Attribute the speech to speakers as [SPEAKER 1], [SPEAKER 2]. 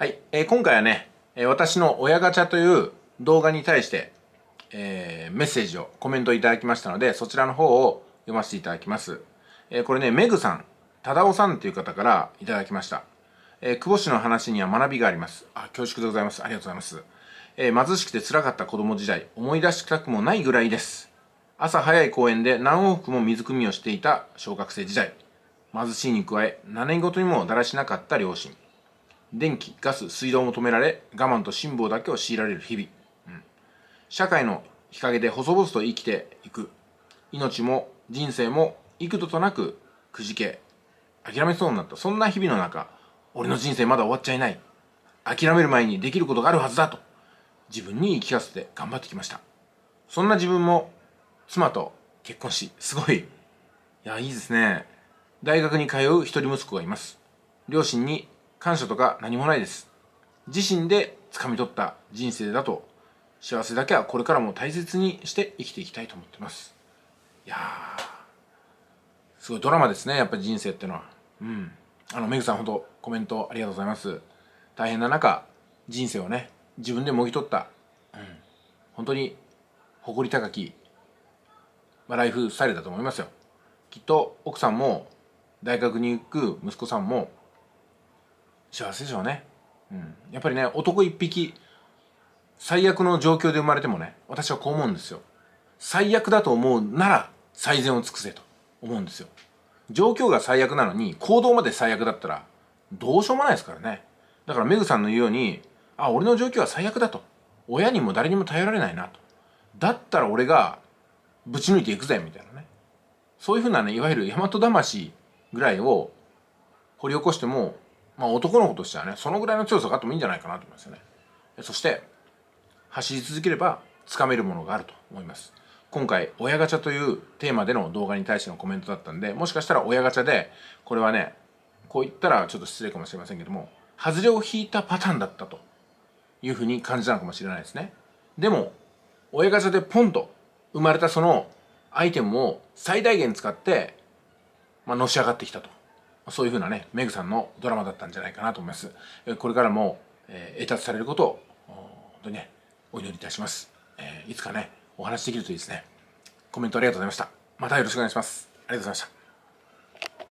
[SPEAKER 1] はい、えー、今回はね、え私の親ガチャという動画に対して、えー、メッセージを、コメントいただきましたので、そちらの方を読ませていただきます。えー、これね、メグさん、タダオさんという方からいただきました。えー、久保氏の話には学びがあります。あ、恐縮でございます。ありがとうございます。え貧しくて辛かった子供時代、思い出したくもないぐらいです。朝早い公園で何往復も水汲みをしていた小学生時代。貧しいに加え、何事にもだらしなかった両親。電気ガス水道も止められ我慢と辛抱だけを強いられる日々、うん、社会の日陰で細々と生きていく命も人生も幾度となくくじけ諦めそうになったそんな日々の中俺の人生まだ終わっちゃいない諦める前にできることがあるはずだと自分に言い聞かせて頑張ってきましたそんな自分も妻と結婚しすごいいやいいですね大学に通う一人息子がいます両親に感謝とか何もないです。自身で掴み取った人生だと、幸せだけはこれからも大切にして生きていきたいと思ってます。いやー、すごいドラマですね、やっぱり人生ってのは。うん。あの、メグさんほ当コメントありがとうございます。大変な中、人生をね、自分でもぎ取った、うん、本当に誇り高き、まあ、ライフスタイルだと思いますよ。きっと奥さんも大学に行く息子さんも幸せでしょうね、うん、やっぱりね男一匹最悪の状況で生まれてもね私はこう思うんですよ最悪だと思うなら最善を尽くせと思うんですよ状況が最悪なのに行動まで最悪だったらどうしようもないですからねだからメグさんの言うようにあ俺の状況は最悪だと親にも誰にも頼られないなとだったら俺がぶち抜いていくぜみたいなねそういうふうなねいわゆる大和魂ぐらいを掘り起こしてもまあ、男の子としてはねそのぐらいの強さがあってもいいんじゃないかなと思いますよねそして走り続ければつかめるものがあると思います今回親ガチャというテーマでの動画に対してのコメントだったんでもしかしたら親ガチャでこれはねこう言ったらちょっと失礼かもしれませんけども外れを引いたパターンだったというふうに感じたのかもしれないですねでも親ガチャでポンと生まれたそのアイテムを最大限使って、まあ、のし上がってきたとそういうふうなねメグさんのドラマだったんじゃないかなと思いますこれからも、えー、栄達されることを本当にねお祈りいたします、えー、いつかねお話しできるといいですねコメントありがとうございましたまたよろしくお願いしますありがとうございました